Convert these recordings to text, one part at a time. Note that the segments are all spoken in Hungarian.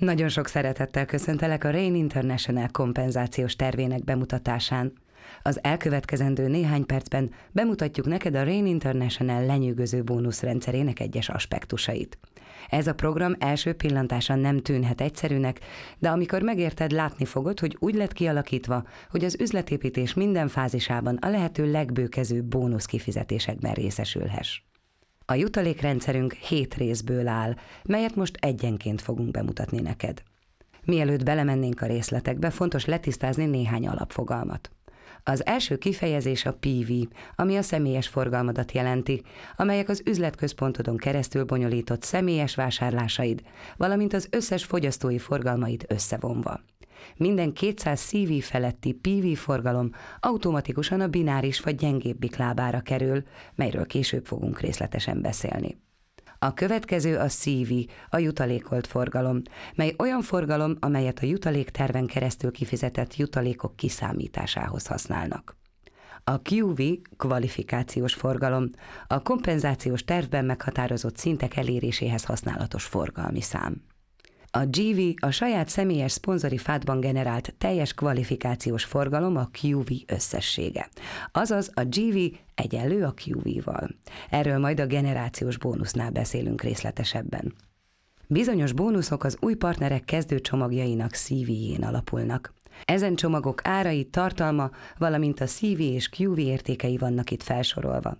Nagyon sok szeretettel köszöntelek a Rain International kompenzációs tervének bemutatásán. Az elkövetkezendő néhány percben bemutatjuk neked a Rain International lenyűgöző bónuszrendszerének egyes aspektusait. Ez a program első pillantása nem tűnhet egyszerűnek, de amikor megérted, látni fogod, hogy úgy lett kialakítva, hogy az üzletépítés minden fázisában a lehető legbőkezőbb bónusz kifizetésekben részesülhess. A jutalékrendszerünk hét részből áll, melyet most egyenként fogunk bemutatni neked. Mielőtt belemennénk a részletekbe, fontos letisztázni néhány alapfogalmat. Az első kifejezés a PV, ami a személyes forgalmadat jelenti, amelyek az üzletközpontodon keresztül bonyolított személyes vásárlásaid, valamint az összes fogyasztói forgalmaid összevonva. Minden 200 CV feletti PV forgalom automatikusan a bináris vagy gyengébbik lábára kerül, melyről később fogunk részletesen beszélni. A következő a CV, a jutalékolt forgalom, mely olyan forgalom, amelyet a jutalékterven keresztül kifizetett jutalékok kiszámításához használnak. A QV kvalifikációs forgalom, a kompenzációs tervben meghatározott szintek eléréséhez használatos forgalmi szám. A GV a saját személyes szponzori fátban generált teljes kvalifikációs forgalom a QV összessége. Azaz a GV egyenlő a QV-val. Erről majd a generációs bónusznál beszélünk részletesebben. Bizonyos bónuszok az új partnerek kezdő csomagjainak CV-jén alapulnak. Ezen csomagok árai, tartalma, valamint a CV és QV értékei vannak itt felsorolva.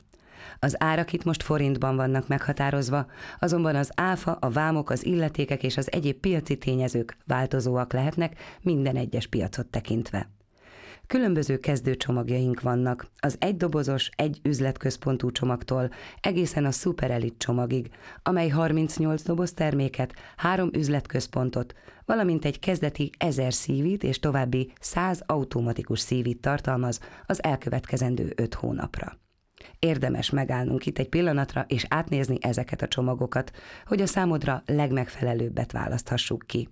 Az árak itt most forintban vannak meghatározva, azonban az áfa, a vámok, az illetékek és az egyéb piaci tényezők változóak lehetnek minden egyes piacot tekintve. Különböző kezdőcsomagjaink vannak, az egy dobozos, egy üzletközpontú csomagtól egészen a Super Elite csomagig, amely 38 doboz terméket, három üzletközpontot, valamint egy kezdeti 1000 szívit és további 100 automatikus szívit tartalmaz az elkövetkezendő 5 hónapra. Érdemes megállnunk itt egy pillanatra, és átnézni ezeket a csomagokat, hogy a számodra legmegfelelőbbet választhassuk ki.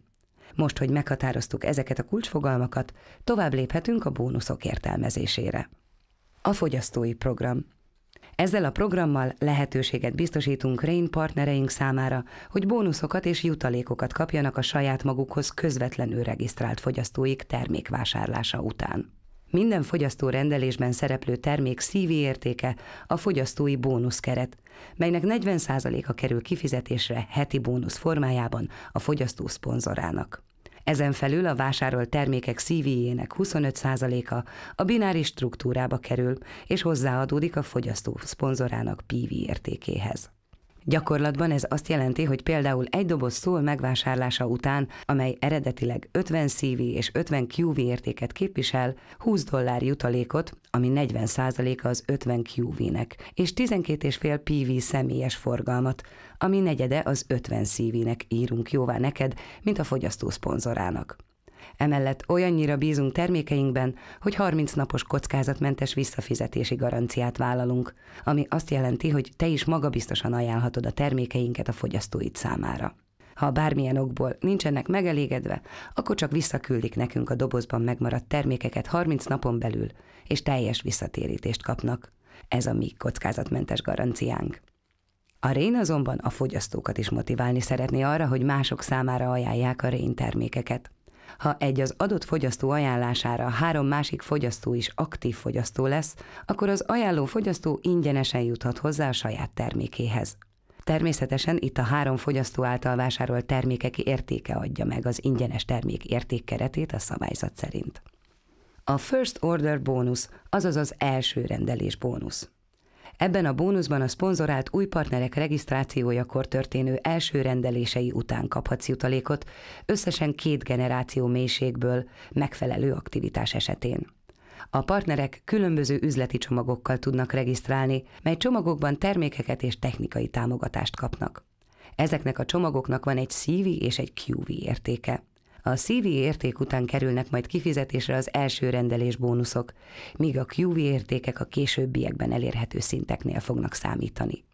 Most, hogy meghatároztuk ezeket a kulcsfogalmakat, tovább léphetünk a bónuszok értelmezésére. A fogyasztói program. Ezzel a programmal lehetőséget biztosítunk Rain partnereink számára, hogy bónuszokat és jutalékokat kapjanak a saját magukhoz közvetlenül regisztrált fogyasztóik termékvásárlása után. Minden fogyasztó rendelésben szereplő termék szívi értéke a fogyasztói bónuszkeret, melynek 40%-a kerül kifizetésre heti bónusz formájában a fogyasztó szponzorának. Ezen felül a vásárolt termékek szívijének jének 25%-a a bináris struktúrába kerül, és hozzáadódik a fogyasztó szponzorának PV értékéhez. Gyakorlatban ez azt jelenti, hogy például egy doboz szól megvásárlása után, amely eredetileg 50 CV és 50 QV értéket képvisel, 20 dollár jutalékot, ami 40%-a az 50 QV-nek, és 12,5 PV személyes forgalmat, ami negyede az 50 CV-nek írunk jóvá neked, mint a fogyasztó szponzorának. Emellett olyannyira bízunk termékeinkben, hogy 30 napos kockázatmentes visszafizetési garanciát vállalunk, ami azt jelenti, hogy te is magabiztosan ajánlhatod a termékeinket a fogyasztóid számára. Ha bármilyen okból nincsenek megelégedve, akkor csak visszaküldik nekünk a dobozban megmaradt termékeket 30 napon belül, és teljes visszatérítést kapnak. Ez a mi kockázatmentes garanciánk. A Rén azonban a fogyasztókat is motiválni szeretné arra, hogy mások számára ajánlják a Rén termékeket. Ha egy az adott fogyasztó ajánlására három másik fogyasztó is aktív fogyasztó lesz, akkor az ajánló fogyasztó ingyenesen juthat hozzá a saját termékéhez. Természetesen itt a három fogyasztó által vásárolt termékek értéke adja meg az ingyenes termék értékkeretét a szabályzat szerint. A First Order bónusz, azaz az első rendelés bónusz. Ebben a bónuszban a szponzorált új partnerek regisztrációjakor történő első rendelései után kaphatsz jutalékot, összesen két generáció mélységből megfelelő aktivitás esetén. A partnerek különböző üzleti csomagokkal tudnak regisztrálni, mely csomagokban termékeket és technikai támogatást kapnak. Ezeknek a csomagoknak van egy CV és egy QV értéke. A CV érték után kerülnek majd kifizetésre az első rendelés bónuszok, míg a QV értékek a későbbiekben elérhető szinteknél fognak számítani.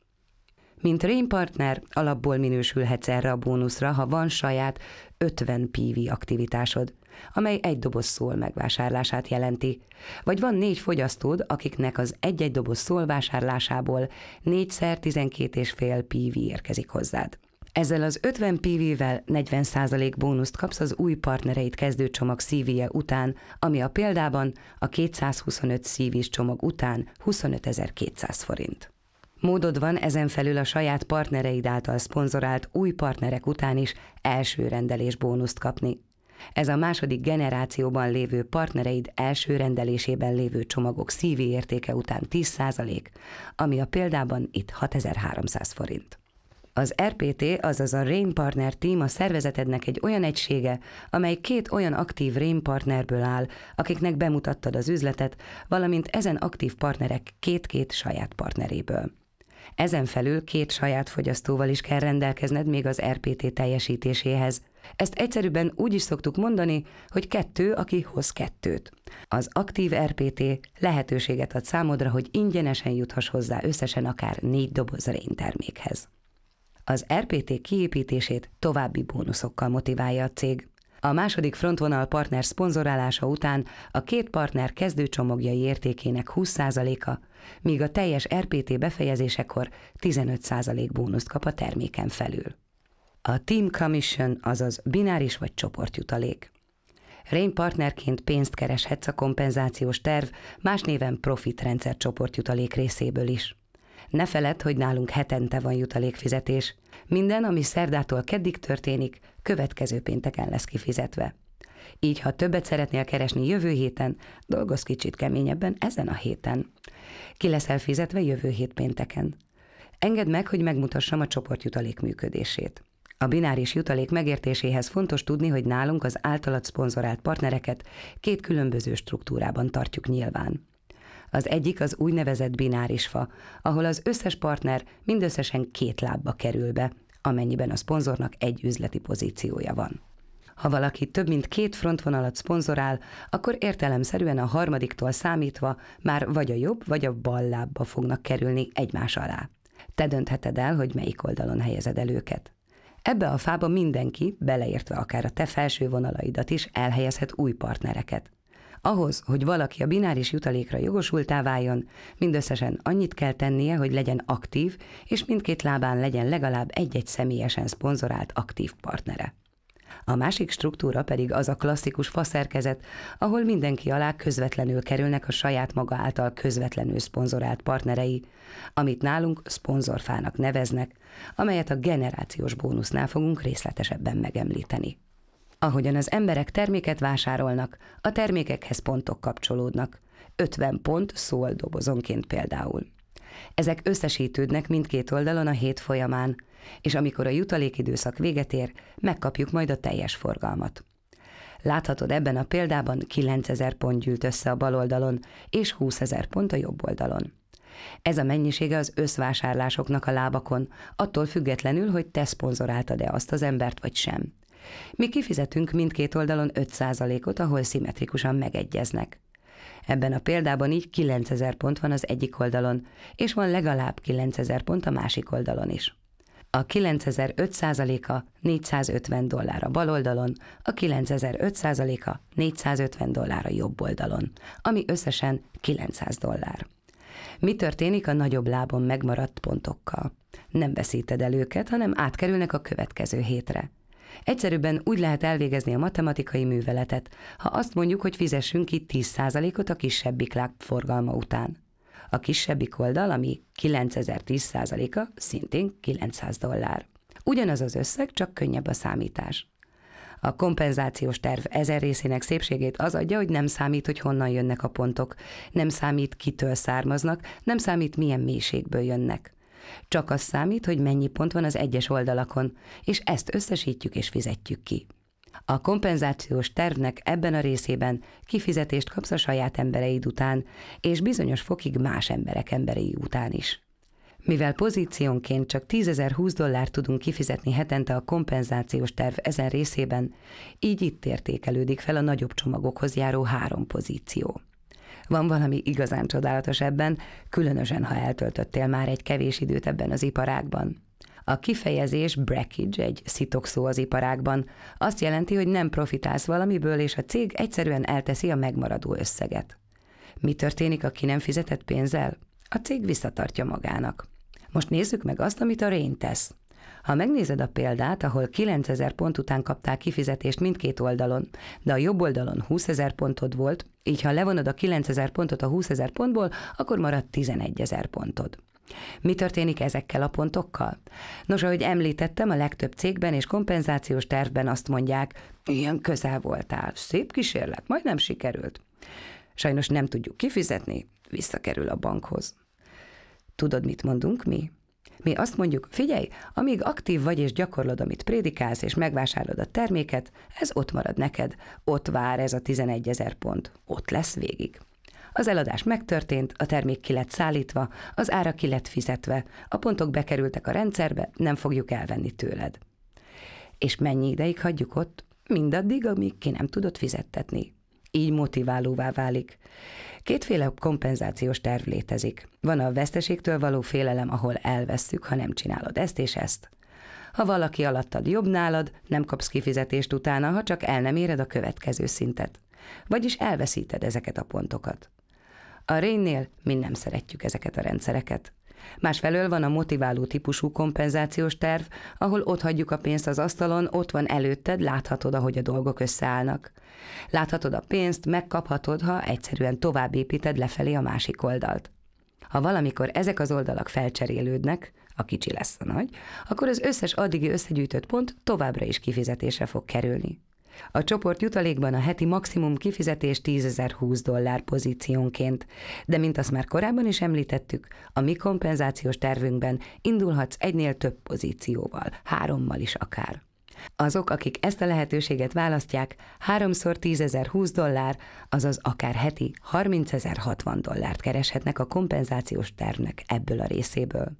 Mint Rain partner, alapból minősülhetsz erre a bónuszra, ha van saját 50 PV aktivitásod, amely egy doboz szól megvásárlását jelenti, vagy van négy fogyasztód, akiknek az egy-egy doboz szól vásárlásából 4 x 125 PV érkezik hozzád. Ezzel az 50 PV-vel 40% bónuszt kapsz az új partnereit kezdő csomag szívje után, ami a példában a 225 szívis csomag után 25.200 forint. Módod van ezen felül a saját partnereid által szponzorált új partnerek után is első rendelés bónuszt kapni. Ez a második generációban lévő partnereid első rendelésében lévő csomagok szívi értéke után 10%, ami a példában itt 6300 forint. Az RPT, azaz a Rain Partner Team a szervezetednek egy olyan egysége, amely két olyan aktív Rain partnerből áll, akiknek bemutattad az üzletet, valamint ezen aktív partnerek két-két saját partneréből. Ezen felül két saját fogyasztóval is kell rendelkezned még az RPT teljesítéséhez. Ezt egyszerűbben úgy is szoktuk mondani, hogy kettő, aki hoz kettőt. Az aktív RPT lehetőséget ad számodra, hogy ingyenesen juthass hozzá összesen akár négy doboz termékhez. Az RPT kiépítését további bónuszokkal motiválja a cég. A második frontvonal partner szponzorálása után a két partner kezdőcsomagjai értékének 20%-a, míg a teljes RPT befejezésekor 15% bónuszt kap a terméken felül. A Team Commission, azaz bináris vagy csoportjutalék. Rain partnerként pénzt kereshetsz a kompenzációs terv, más néven profit rendszer csoportjutalék részéből is. Ne feledd, hogy nálunk hetente van jutalékfizetés. Minden, ami szerdától keddig történik, következő pénteken lesz kifizetve. Így, ha többet szeretnél keresni jövő héten, dolgozz kicsit keményebben ezen a héten. Ki leszel fizetve jövő hét pénteken. Engedd meg, hogy megmutassam a csoportjutalék működését. A bináris jutalék megértéséhez fontos tudni, hogy nálunk az általad szponzorált partnereket két különböző struktúrában tartjuk nyilván. Az egyik az úgynevezett bináris fa, ahol az összes partner mindösszesen két lábba kerül be, amennyiben a szponzornak egy üzleti pozíciója van. Ha valaki több mint két frontvonalat szponzorál, akkor értelemszerűen a harmadiktól számítva már vagy a jobb, vagy a bal lábba fognak kerülni egymás alá. Te döntheted el, hogy melyik oldalon helyezed el őket. Ebbe a fába mindenki, beleértve akár a te felső vonalaidat is, elhelyezhet új partnereket. Ahhoz, hogy valaki a bináris jutalékra jogosultá váljon, mindösszesen annyit kell tennie, hogy legyen aktív, és mindkét lábán legyen legalább egy-egy személyesen szponzorált aktív partnere. A másik struktúra pedig az a klasszikus faszerkezet, ahol mindenki alá közvetlenül kerülnek a saját maga által közvetlenül szponzorált partnerei, amit nálunk szponzorfának neveznek, amelyet a generációs bónusznál fogunk részletesebben megemlíteni. Ahogyan az emberek terméket vásárolnak, a termékekhez pontok kapcsolódnak. 50 pont szól dobozonként például. Ezek összesítődnek mindkét oldalon a hét folyamán, és amikor a jutalékidőszak véget ér, megkapjuk majd a teljes forgalmat. Láthatod ebben a példában 9000 pont gyűlt össze a bal oldalon, és 20000 pont a jobb oldalon. Ez a mennyisége az összvásárlásoknak a lábakon, attól függetlenül, hogy te szponzoráltad-e azt az embert vagy sem. Mi kifizetünk mindkét oldalon 5%-ot, ahol szimmetrikusan megegyeznek. Ebben a példában így 9000 pont van az egyik oldalon, és van legalább 9000 pont a másik oldalon is. A 9500%-a 450 dollár a bal oldalon, a 9500%-a 450 dollár a jobb oldalon, ami összesen 900 dollár. Mi történik a nagyobb lábon megmaradt pontokkal? Nem veszíted el őket, hanem átkerülnek a következő hétre. Egyszerűbben úgy lehet elvégezni a matematikai műveletet, ha azt mondjuk, hogy fizessünk ki 10%-ot a kisebbik láb forgalma után. A kisebbik oldal, ami 9010%-a, szintén 900 dollár. Ugyanaz az összeg, csak könnyebb a számítás. A kompenzációs terv ezer részének szépségét az adja, hogy nem számít, hogy honnan jönnek a pontok, nem számít, kitől származnak, nem számít, milyen mélységből jönnek. Csak az számít, hogy mennyi pont van az egyes oldalakon, és ezt összesítjük és fizetjük ki. A kompenzációs tervnek ebben a részében kifizetést kapsz a saját embereid után, és bizonyos fokig más emberek emberei után is. Mivel pozíciónként csak 10.020 dollárt tudunk kifizetni hetente a kompenzációs terv ezen részében, így itt értékelődik fel a nagyobb csomagokhoz járó három pozíció. Van valami igazán csodálatos ebben, különösen ha eltöltöttél már egy kevés időt ebben az iparágban. A kifejezés breakage, egy szó az iparágban, azt jelenti, hogy nem profitálsz valamiből, és a cég egyszerűen elteszi a megmaradó összeget. Mi történik a ki nem fizetett pénzzel? A cég visszatartja magának. Most nézzük meg azt, amit a Rain tesz. Ha megnézed a példát, ahol 9000 pont után kaptál kifizetést mindkét oldalon, de a jobb oldalon 20000 pontod volt, így ha levonod a 9000 pontot a 20000 pontból, akkor marad 11000 pontod. Mi történik ezekkel a pontokkal? Nos, ahogy említettem, a legtöbb cégben és kompenzációs tervben azt mondják, ilyen közel voltál, szép kísérlet, majdnem sikerült. Sajnos nem tudjuk kifizetni, visszakerül a bankhoz. Tudod, mit mondunk mi? Mi azt mondjuk, figyelj, amíg aktív vagy és gyakorlod, amit prédikálsz, és megvásárolod a terméket, ez ott marad neked, ott vár ez a 11 ezer pont, ott lesz végig. Az eladás megtörtént, a termék ki lett szállítva, az ára ki lett fizetve, a pontok bekerültek a rendszerbe, nem fogjuk elvenni tőled. És mennyi ideig hagyjuk ott? Mindaddig, amíg ki nem tudod fizettetni így motiválóvá válik. Kétféle kompenzációs terv létezik. Van a veszteségtől való félelem, ahol elvesszük, ha nem csinálod ezt és ezt. Ha valaki alattad jobb nálad, nem kapsz kifizetést utána, ha csak el nem éred a következő szintet. Vagyis elveszíted ezeket a pontokat. A Rénnél mi nem szeretjük ezeket a rendszereket. Másfelől van a motiváló típusú kompenzációs terv, ahol ott hagyjuk a pénzt az asztalon, ott van előtted, láthatod, ahogy a dolgok összeállnak. Láthatod a pénzt, megkaphatod, ha egyszerűen továbbépíted lefelé a másik oldalt. Ha valamikor ezek az oldalak felcserélődnek, a kicsi lesz a nagy, akkor az összes addigi összegyűjtött pont továbbra is kifizetésre fog kerülni. A csoport jutalékban a heti maximum kifizetés 10.020 dollár pozíciónként, de mint azt már korábban is említettük, a mi kompenzációs tervünkben indulhatsz egynél több pozícióval, hárommal is akár. Azok, akik ezt a lehetőséget választják, háromszor 10.020 dollár, azaz akár heti 30.060 dollárt kereshetnek a kompenzációs tervnek ebből a részéből.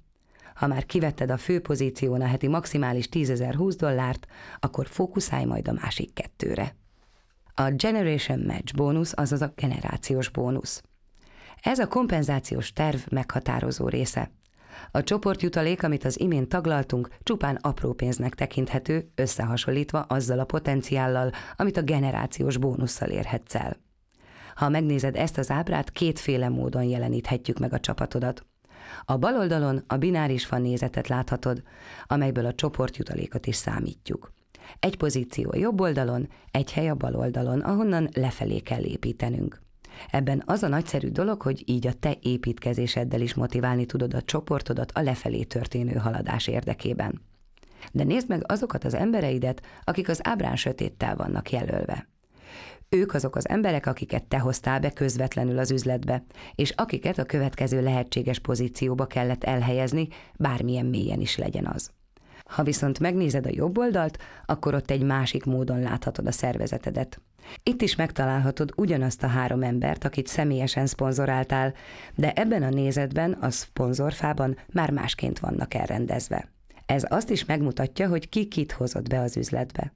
Ha már kivetted a fő pozíción a heti maximális 10.020 dollárt, akkor fókuszálj majd a másik kettőre. A Generation Match bónusz, azaz a generációs bónusz. Ez a kompenzációs terv meghatározó része. A csoportjutalék, amit az imént taglaltunk, csupán apró pénznek tekinthető, összehasonlítva azzal a potenciállal, amit a generációs bónusszal érhetsz el. Ha megnézed ezt az ábrát, kétféle módon jeleníthetjük meg a csapatodat. A bal oldalon a bináris fan nézetet láthatod, amelyből a csoportjutalékot is számítjuk. Egy pozíció a jobb oldalon, egy hely a bal oldalon, ahonnan lefelé kell építenünk. Ebben az a nagyszerű dolog, hogy így a te építkezéseddel is motiválni tudod a csoportodat a lefelé történő haladás érdekében. De nézd meg azokat az embereidet, akik az ábrán sötéttel vannak jelölve. Ők azok az emberek, akiket te hoztál be közvetlenül az üzletbe, és akiket a következő lehetséges pozícióba kellett elhelyezni, bármilyen mélyen is legyen az. Ha viszont megnézed a jobb oldalt, akkor ott egy másik módon láthatod a szervezetedet. Itt is megtalálhatod ugyanazt a három embert, akit személyesen szponzoráltál, de ebben a nézetben, a szponzorfában már másként vannak elrendezve. Ez azt is megmutatja, hogy ki kit hozott be az üzletbe.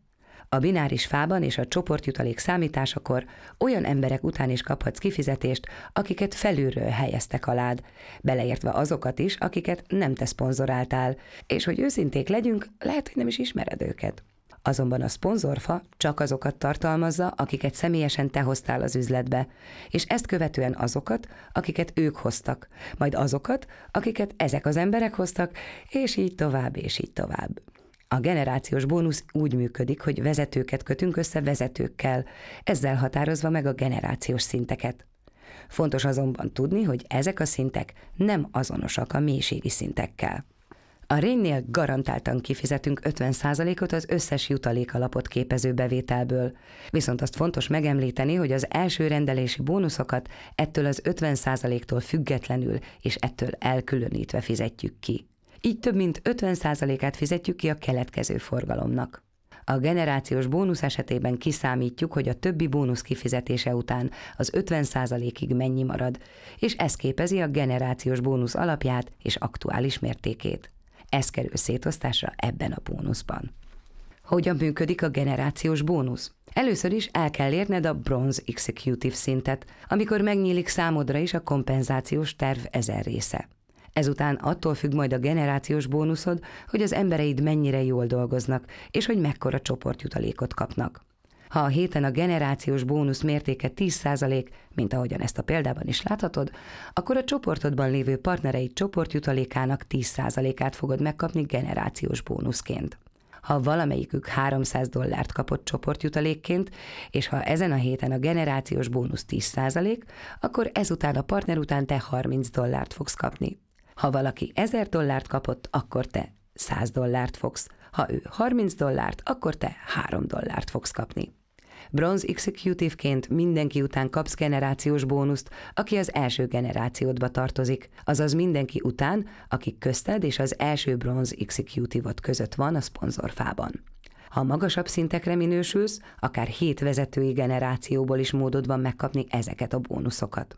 A bináris fában és a csoportjutalék számításakor olyan emberek után is kaphatsz kifizetést, akiket felülről helyeztek alád, beleértve azokat is, akiket nem te szponzoráltál, és hogy őszinték legyünk, lehet, hogy nem is ismered őket. Azonban a szponzorfa csak azokat tartalmazza, akiket személyesen te hoztál az üzletbe, és ezt követően azokat, akiket ők hoztak, majd azokat, akiket ezek az emberek hoztak, és így tovább, és így tovább. A generációs bónusz úgy működik, hogy vezetőket kötünk össze vezetőkkel, ezzel határozva meg a generációs szinteket. Fontos azonban tudni, hogy ezek a szintek nem azonosak a mélységi szintekkel. A Rénynél garantáltan kifizetünk 50%-ot az összes jutalékalapot képező bevételből, viszont azt fontos megemlíteni, hogy az első rendelési bónuszokat ettől az 50%-tól függetlenül és ettől elkülönítve fizetjük ki így több mint 50%-át fizetjük ki a keletkező forgalomnak. A generációs bónusz esetében kiszámítjuk, hogy a többi bónusz kifizetése után az 50%-ig mennyi marad, és ez képezi a generációs bónusz alapját és aktuális mértékét. Ez kerül szétosztásra ebben a bónuszban. Hogyan működik a generációs bónusz? Először is el kell érned a Bronze Executive szintet, amikor megnyílik számodra is a kompenzációs terv ezer része. Ezután attól függ majd a generációs bónuszod, hogy az embereid mennyire jól dolgoznak, és hogy mekkora csoportjutalékot kapnak. Ha a héten a generációs bónusz mértéke 10%, mint ahogyan ezt a példában is láthatod, akkor a csoportodban lévő partnereid csoportjutalékának 10%-át fogod megkapni generációs bónuszként. Ha valamelyikük 300 dollárt kapott csoportjutalékként, és ha ezen a héten a generációs bónusz 10%, akkor ezután a partner után te 30 dollárt fogsz kapni. Ha valaki 1000 dollárt kapott, akkor te 100 dollárt fogsz, ha ő 30 dollárt, akkor te 3 dollárt fogsz kapni. Bronze Executive-ként mindenki után kapsz generációs bónuszt, aki az első generációdba tartozik, azaz mindenki után, aki közted és az első Bronze executive között van a szponzorfában. Ha magasabb szintekre minősülsz, akár hét vezetői generációból is módod van megkapni ezeket a bónuszokat.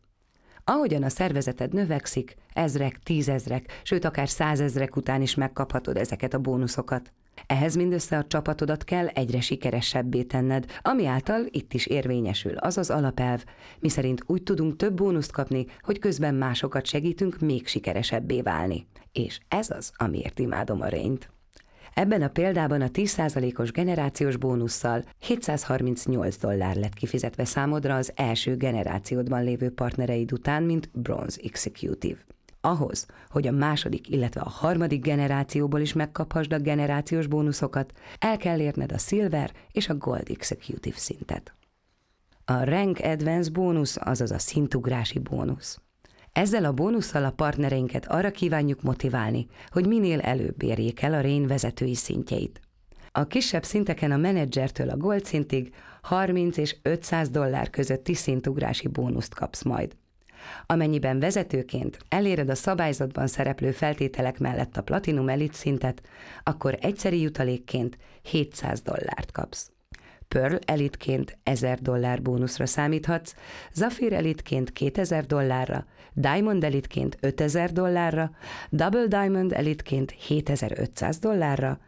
Ahogyan a szervezeted növekszik, ezrek, tízezrek, sőt akár százezrek után is megkaphatod ezeket a bónuszokat. Ehhez mindössze a csapatodat kell egyre sikeresebbé tenned, ami által itt is érvényesül az az alapelv, miszerint úgy tudunk több bónuszt kapni, hogy közben másokat segítünk még sikeresebbé válni. És ez az, amiért imádom a rényt. Ebben a példában a 10%-os generációs bónusszal 738 dollár lett kifizetve számodra az első generációdban lévő partnereid után, mint Bronze Executive. Ahhoz, hogy a második, illetve a harmadik generációból is megkaphasd a generációs bónuszokat, el kell érned a Silver és a Gold Executive szintet. A Rank Advance bónusz, azaz a szintugrási bónusz. Ezzel a bónusszal a partnereinket arra kívánjuk motiválni, hogy minél előbb érjék el a Rén vezetői szintjeit. A kisebb szinteken a menedzsertől a gold szintig 30 és 500 dollár közötti szintugrási bónuszt kapsz majd. Amennyiben vezetőként eléred a szabályzatban szereplő feltételek mellett a Platinum elit szintet, akkor egyszeri jutalékként 700 dollárt kapsz. Pearl elitként 1000 dollár bónuszra számíthatsz, Zafir elitként 2000 dollárra, Diamond elitként 5000 dollárra, Double Diamond elitként 7500 dollárra,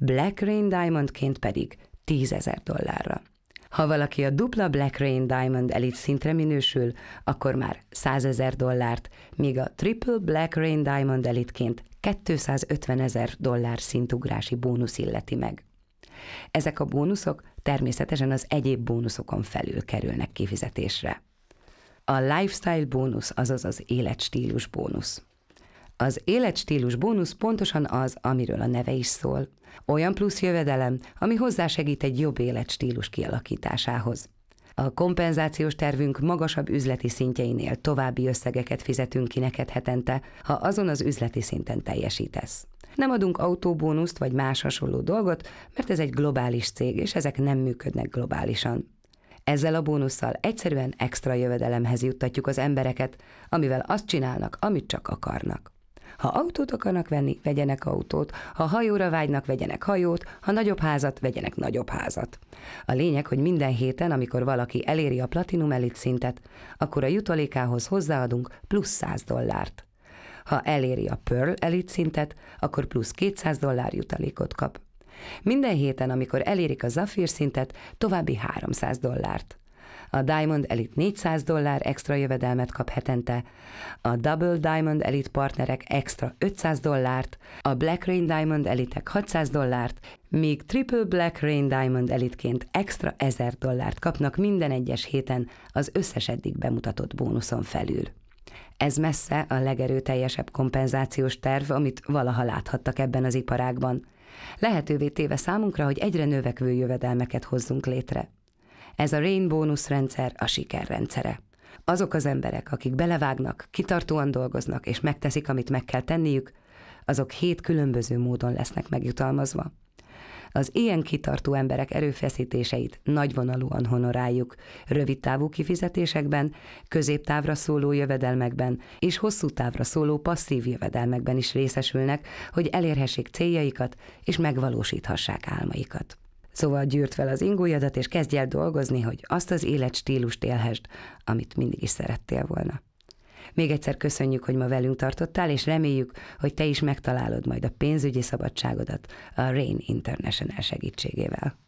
Black Rain Diamondként pedig 10.000 dollárra. Ha valaki a dupla Black Rain Diamond elit szintre minősül, akkor már 100 ezer dollárt, míg a Triple Black Rain Diamond elitként 250 ezer dollár szintugrási bónusz illeti meg. Ezek a bónuszok természetesen az egyéb bónuszokon felül kerülnek kifizetésre a lifestyle bónusz, azaz az életstílus bónusz. Az életstílus bónusz pontosan az, amiről a neve is szól. Olyan plusz jövedelem, ami hozzásegít egy jobb életstílus kialakításához. A kompenzációs tervünk magasabb üzleti szintjeinél további összegeket fizetünk ki neked hetente, ha azon az üzleti szinten teljesítesz. Nem adunk autóbónuszt vagy más hasonló dolgot, mert ez egy globális cég, és ezek nem működnek globálisan. Ezzel a bónusszal egyszerűen extra jövedelemhez juttatjuk az embereket, amivel azt csinálnak, amit csak akarnak. Ha autót akarnak venni, vegyenek autót, ha hajóra vágynak, vegyenek hajót, ha nagyobb házat, vegyenek nagyobb házat. A lényeg, hogy minden héten, amikor valaki eléri a platinum elit szintet, akkor a jutalékához hozzáadunk plusz 100 dollárt. Ha eléri a Pearl elit szintet, akkor plusz 200 dollár jutalékot kap. Minden héten, amikor elérik a Zafir szintet, további 300 dollárt. A Diamond Elite 400 dollár extra jövedelmet kap hetente, a Double Diamond Elite partnerek extra 500 dollárt, a Black Rain Diamond elitek 600 dollárt, míg Triple Black Rain Diamond elitként extra 1000 dollárt kapnak minden egyes héten az összes eddig bemutatott bónuszon felül. Ez messze a legerőteljesebb kompenzációs terv, amit valaha láthattak ebben az iparágban – lehetővé téve számunkra, hogy egyre növekvő jövedelmeket hozzunk létre. Ez a Rain Bonus rendszer a rendszere. Azok az emberek, akik belevágnak, kitartóan dolgoznak és megteszik, amit meg kell tenniük, azok hét különböző módon lesznek megjutalmazva. Az ilyen kitartó emberek erőfeszítéseit nagyvonalúan honoráljuk, rövidtávú kifizetésekben, középtávra szóló jövedelmekben és hosszú távra szóló passzív jövedelmekben is részesülnek, hogy elérhessék céljaikat és megvalósíthassák álmaikat. Szóval gyűrt fel az ingójadat, és kezdj el dolgozni, hogy azt az életstílust élhessd, amit mindig is szerettél volna. Még egyszer köszönjük, hogy ma velünk tartottál, és reméljük, hogy te is megtalálod majd a pénzügyi szabadságodat a Rain International segítségével.